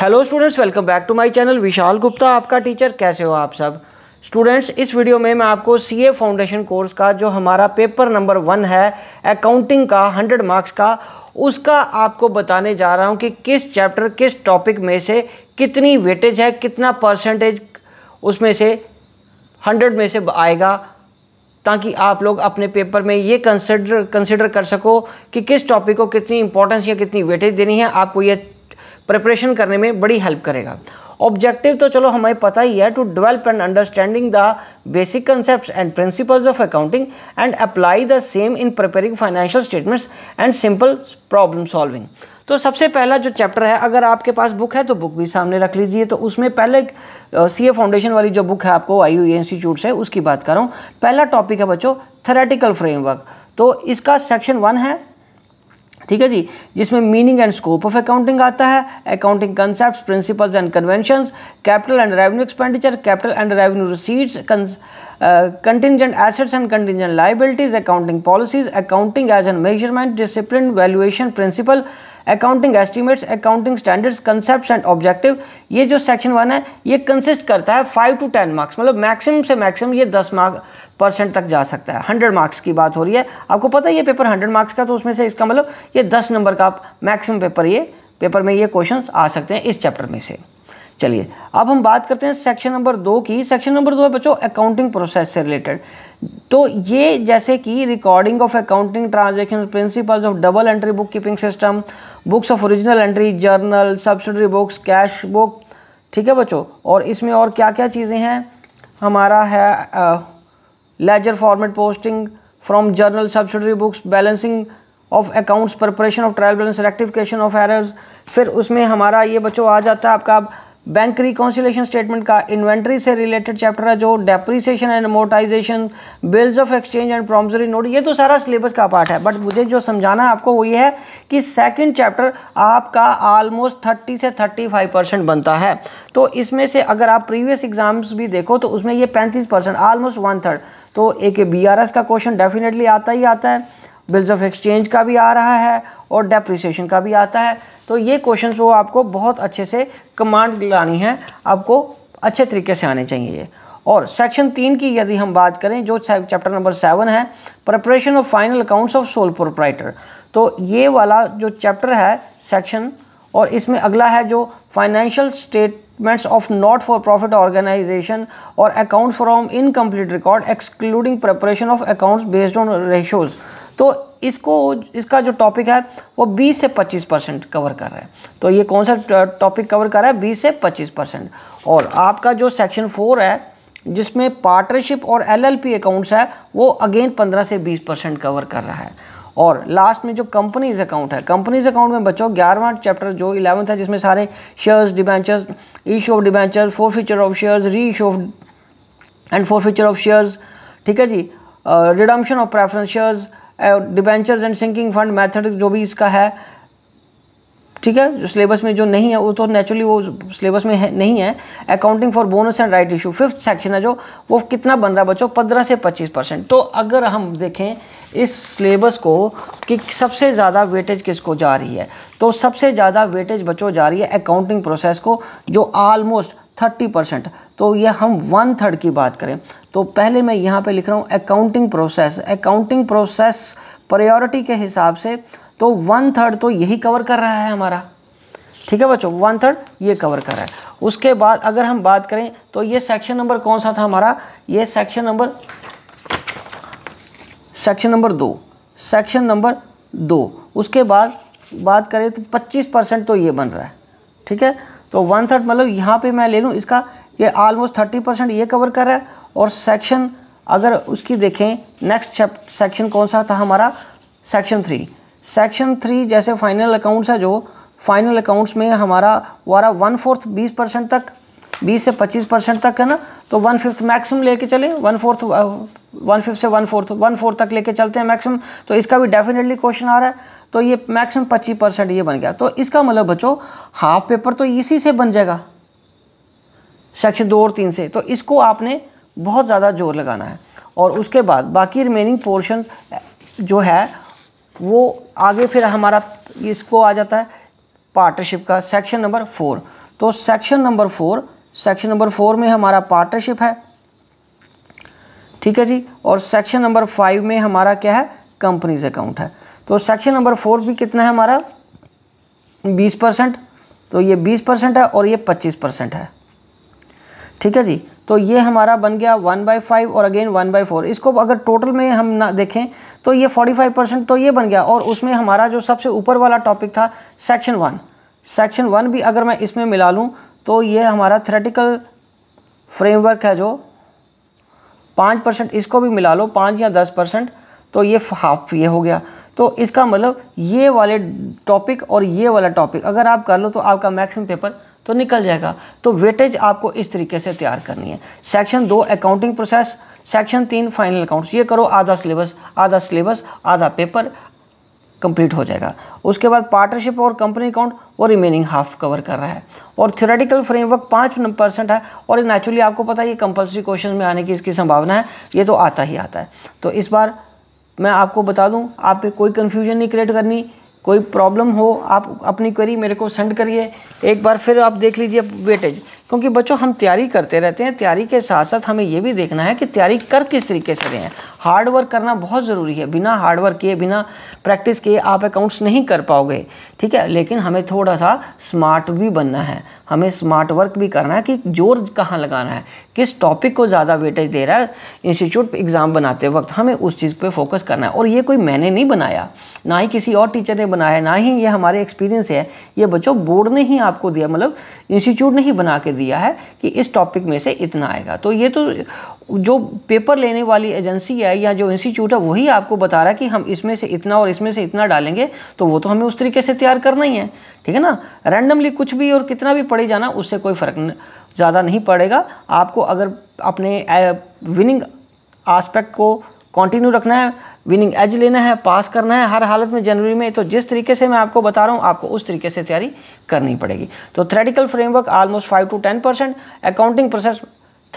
hello students welcome back to my channel Vishal Gupta आपका teacher कैसे हो आप सब स्टूडेंट्स इस वीडियो में मैं आपको सीए फाउंडेशन कोर्स का जो हमारा पेपर नंबर वन है अकाउंटिंग का हंड्रेड मार्क्स का उसका आपको बताने जा रहा हूं कि किस चैप्टर किस टॉपिक में से कितनी वेटेज है कितना परसेंटेज उसमें से हंड्रेड में से आएगा ताकि आप लोग अपने पेपर में ये कंसिडर कंसिडर कर सको कि किस टॉपिक को कितनी इंपॉर्टेंस या कितनी वेटेज देनी है आपको ये प्रिपरेशन करने में बड़ी हेल्प करेगा ऑब्जेक्टिव तो चलो हमें पता ही है to develop and understanding the basic concept and principles of accounting and apply the same in preparing financial statements and simple problem solving तो सबसे पहला जो चैप्टर है अगर आपके पास बुक है तो बुक भी सामने रख लीजिए तो उसमें पहले सी ए फाउंडेशन वाली जो बुक है आपको आई यू इंस्टीट्यूट से उसकी बात कर रहा हूँ पहला टॉपिक है बच्चों थेरेटिकल फ्रेमवर्क तो इसका सेक्शन वन है ठीक है जी जिसमें meaning and scope of accounting आता है accounting concept principles and conventions capital and revenue expenditure capital and revenue receipts contingent assets and contingent liabilities accounting policies accounting as an measurement discipline valuation principle accounting estimates accounting standards concept and objective ये जो section one है ये consist करता है five to ten marks मतलब maximum से maximum ये दस मार्क परसेंट तक जा सकता है हंड्रेड मार्क्स की बात हो रही है आपको पता है ये पेपर हंड्रेड मार्क्स का तो उसमें से इसका मतलब ये दस नंबर का आप मैक्सिमम पेपर ये पेपर में ये क्वेश्चंस आ सकते हैं इस चैप्टर में से चलिए अब हम बात करते हैं सेक्शन नंबर दो की सेक्शन नंबर दो है बच्चों अकाउंटिंग प्रोसेस से रिलेटेड तो ये जैसे कि recording of accounting transaction principles of double entry book keeping system books of original entry journal subsidiary books cash book ठीक है बच्चों और इसमें और क्या क्या चीज़ें हैं हमारा है ledger format posting from journal subsidiary books balancing of accounts preparation of trial balance rectification of errors फिर उसमें हमारा ये बच्चों आ जाता है आपका बैंक रिकाउंसिलेशन स्टेटमेंट का इन्वेंट्री से रिलेटेड चैप्टर है जो depreciation and amortization bills of exchange and promissory note ये तो सारा सिलेबस का पार्ट है बट मुझे जो समझाना है आपको वो ये है कि सेकंड चैप्टर आपका ऑलमोस्ट 30 से 35 परसेंट बनता है तो इसमें से अगर आप प्रीवियस एग्जाम्स भी देखो तो उसमें ये पैंतीस परसेंट ऑलमोस्ट वन थर्ड तो एक बी का क्वेश्चन डेफिनेटली आता ही आता है बिल्स ऑफ एक्सचेंज का भी आ रहा है और डेप्रिसिएशन का भी आता है तो ये क्वेश्चन वो आपको बहुत अच्छे से कमांड लानी है आपको अच्छे तरीके से आने चाहिए ये और सेक्शन तीन की यदि हम बात करें जो चैप्टर नंबर सेवन है preparation of final accounts of sole proprietor तो ये वाला जो चैप्टर है सेक्शन और इसमें अगला है जो financial state statements of not-for-profit organization or accounts from incomplete record excluding preparation of accounts based on ratios तो इसको इसका जो टॉपिक है वो 20 से 25 परसेंट कवर कर रहा है तो ये कौन सा टॉपिक कवर कर रहा है 20 से 25 परसेंट और आपका जो सेक्शन फोर है जिसमें पार्टनरशिप और एलएलपी अकाउंट्स है वो अगेन 15 से 20 परसेंट कवर कर रहा है और लास्ट में जो कंपनीज अकाउंट है कंपनीज अकाउंट में बच्चों ग्यारहवां चैप्टर जो इलेवंथ है जिसमें सारे shares debentures issue of debentures forfeiture of shares reissue of and forfeiture of shares ठीक है जी redemption of preference shares debentures and sinking fund method जो भी इसका है ठीक है सिलेबस में जो नहीं है वो तो नेचुरली वो सिलेबस में है, नहीं है accounting for bonus and right issue fifth section है जो वो कितना बन रहा है बच्चों पंद्रह से पच्चीस परसेंट तो अगर हम देखें इस सिलेबस को कि सबसे ज़्यादा वेटेज किसको जा रही है तो सबसे ज़्यादा वेटेज बच्चों जा रही है अकाउंटिंग प्रोसेस को जो ऑलमोस्ट थर्टी परसेंट तो ये हम वन थर्ड की बात करें तो पहले मैं यहाँ पे लिख रहा हूँ accounting process accounting process priority के हिसाब से तो वन थर्ड तो यही कवर कर रहा है हमारा ठीक है बच्चों वन थर्ड ये कवर कर रहा है उसके बाद अगर हम बात करें तो ये सेक्शन नंबर कौन सा था हमारा ये सेक्शन नंबर सेक्शन नंबर दो सेक्शन नंबर दो उसके बाद बात करें तो पच्चीस परसेंट तो ये बन रहा है ठीक है तो वन थर्ड मतलब यहाँ पे मैं ले लूँ इसका ये आलमोस्ट थर्टी परसेंट ये कवर कर रहा है और सेक्शन अगर उसकी देखें नेक्स्ट सेक्शन कौन सा था हमारा सेक्शन थ्री सेक्शन थ्री जैसे फाइनल अकाउंट्स है जो फाइनल अकाउंट्स में हमारा वारा वन फोर्थ बीस परसेंट तक बीस से पच्चीस परसेंट तक है ना तो वन फिफ्थ मैक्सिमम लेके चले वन फोर्थ वन फिफ्थ से वन फोर्थ वन फोर्थ तक लेके चलते हैं मैक्सिमम तो इसका भी डेफिनेटली क्वेश्चन आ रहा है तो ये मैक्सिमम पच्चीस परसेंट ये बन गया तो इसका मतलब बचो हाफ पेपर तो इसी से बन जाएगा सेक्शन दो और तीन से तो इसको आपने बहुत ज़्यादा जोर लगाना है और उसके बाद बाकी रिमेनिंग पोर्शन जो है वो आगे फिर हमारा इसको आ जाता है पार्टनरशिप का सेक्शन नंबर फोर तो section number four section number four में हमारा पार्टनरशिप है ठीक है जी और सेक्शन नंबर फाइव में हमारा क्या है कंपनीज अकाउंट है तो सेक्शन नंबर फोर भी कितना है हमारा बीस परसेंट तो ये बीस परसेंट है और ये पच्चीस परसेंट है ठीक है जी तो ये हमारा बन गया वन बाई फाइव और अगेन वन बाई फोर इसको अगर टोटल में हम ना देखें तो ये फोर्टी फाइव परसेंट तो ये बन गया और उसमें हमारा जो सबसे ऊपर वाला टॉपिक था सेक्शन वन सेक्शन वन भी अगर मैं इसमें मिला लूँ तो ये हमारा थ्रेटिकल फ्रेमवर्क है जो पाँच परसेंट इसको भी मिला लो पाँच या दस परसेंट तो ये हाफ ये हो गया तो इसका मतलब ये वाले टॉपिक और ये वाला टॉपिक अगर आप कर लो तो आपका मैक्सिमम पेपर तो निकल जाएगा तो वेटेज आपको इस तरीके से तैयार करनी है सेक्शन दो अकाउंटिंग प्रोसेस सेक्शन तीन फाइनल अकाउंट्स ये करो आधा सिलेबस आधा सिलेबस आधा पेपर कंप्लीट हो जाएगा उसके बाद पार्टनरशिप और कंपनी अकाउंट वो रिमेनिंग हाफ कवर कर रहा है और थ्योरेटिकल फ्रेमवर्क पाँच परसेंट है और ये नेचुरली आपको पता है ये कंपलसरी क्वेश्चन में आने की इसकी संभावना है ये तो आता ही आता है तो इस बार मैं आपको बता दूँ आप पे कोई कन्फ्यूजन नहीं क्रिएट करनी कोई प्रॉब्लम हो आप अपनी क्वेरी मेरे को सेंड करिए एक बार फिर आप देख लीजिए वेटेज क्योंकि बच्चों हम तैयारी करते रहते हैं तैयारी के साथ साथ हमें ये भी देखना है कि तैयारी कर किस तरीके से रहे हैं हार्ड वर्क करना बहुत ज़रूरी है बिना हार्ड वर्क किए बिना प्रैक्टिस किए आप अकाउंट्स नहीं कर पाओगे ठीक है लेकिन हमें थोड़ा सा स्मार्ट भी बनना है हमें स्मार्ट वर्क भी करना है कि जोर कहाँ लगाना है किस टॉपिक को ज़्यादा वेटेज दे रहा है इंस्टीट्यूट एग्ज़ाम बनाते वक्त हमें उस चीज़ पर फोकस करना है और ये कोई मैंने नहीं बनाया ना ही किसी और टीचर ने बनाया ना ही ये हमारे एक्सपीरियंस है ये बच्चों बोर्ड ने ही आपको दिया मतलब इंस्टीट्यूट ने ही बना के दिया है कि इस टॉपिक में से इतना आएगा तो ये तो जो पेपर लेने वाली एजेंसी है या जो इंस्टीट्यूट है वही आपको बता रहा है कि हम इसमें से इतना और इसमें से इतना डालेंगे तो वो तो हमें उस तरीके से तैयार करना ही है ठीक है ना रैंडमली कुछ भी और कितना भी पढ़े जाना उससे कोई फ़र्क ज़्यादा नहीं पड़ेगा आपको अगर अपने विनिंग आस्पेक्ट को कंटिन्यू रखना है विनिंग एज लेना है पास करना है हर हालत में जनवरी में तो जिस तरीके से मैं आपको बता रहा हूँ आपको उस तरीके से तैयारी करनी पड़ेगी तो theoretical framework almost five to ten percent accounting process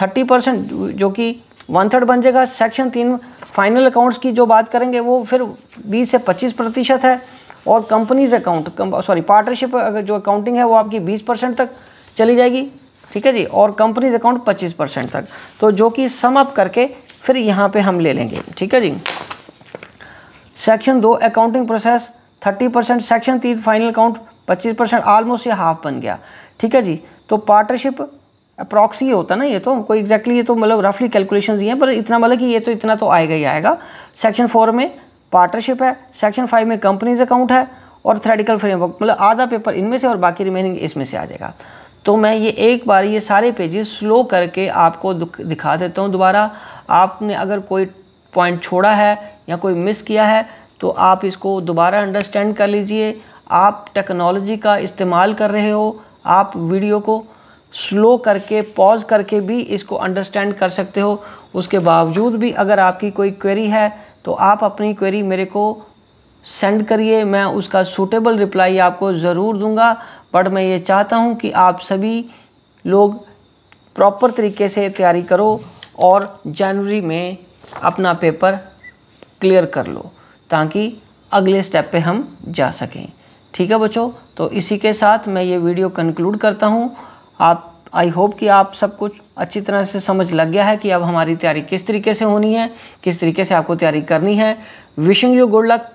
thirty percent जो कि वन थर्ड बन जाएगा सेक्शन तीन फाइनल अकाउंट्स की जो बात करेंगे वो फिर बीस से पच्चीस प्रतिशत है और कंपनीज अकाउंट सॉरी पार्टनरशिप जो अकाउंटिंग है वो आपकी बीस परसेंट तक चली जाएगी ठीक है जी और कंपनीज अकाउंट पच्चीस परसेंट तक तो जो कि सम अप करके फिर यहाँ पे हम ले लेंगे ठीक है जी सेक्शन दो accounting process thirty percent section तीन फाइनल अकाउंट पच्चीस परसेंट ऑलमोस्ट ये हाफ बन गया ठीक है जी तो पार्टनरशिप अप्रॉक्सी होता ना ये तो कोई एग्जैक्टली exactly ये तो मतलब रफली कैलकुलेशन ही हैं पर इतना मतलब कि ये तो इतना तो आएगा ही आएगा सेक्शन फोर में पार्टनरशिप है सेक्शन फाइव में कंपनीज अकाउंट है और थ्रेडिकल फ्रेमवर्क मतलब आधा पेपर इनमें से और बाकी रिमेनिंग इसमें से आ जाएगा तो मैं ये एक बार ये सारे पेजेस स्लो करके आपको दिखा देता हूँ दोबारा आपने अगर कोई पॉइंट छोड़ा है या कोई मिस किया है तो आप इसको दोबारा अंडरस्टैंड कर लीजिए आप टेक्नोलॉजी का इस्तेमाल कर रहे हो आप वीडियो को स्लो करके पॉज करके भी इसको अंडरस्टैंड कर सकते हो उसके बावजूद भी अगर आपकी कोई क्वेरी है तो आप अपनी क्वेरी मेरे को सेंड करिए मैं उसका सूटेबल रिप्लाई आपको ज़रूर दूंगा बट मैं ये चाहता हूँ कि आप सभी लोग प्रॉपर तरीके से तैयारी करो और जनवरी में अपना पेपर क्लियर कर लो ताकि अगले स्टेप पे हम जा सकें ठीक है बच्चों तो इसी के साथ मैं ये वीडियो कंक्लूड करता हूँ आप आई होप कि आप सब कुछ अच्छी तरह से समझ लग गया है कि अब हमारी तैयारी किस तरीके से होनी है किस तरीके से आपको तैयारी करनी है विशिंग यू गुड लक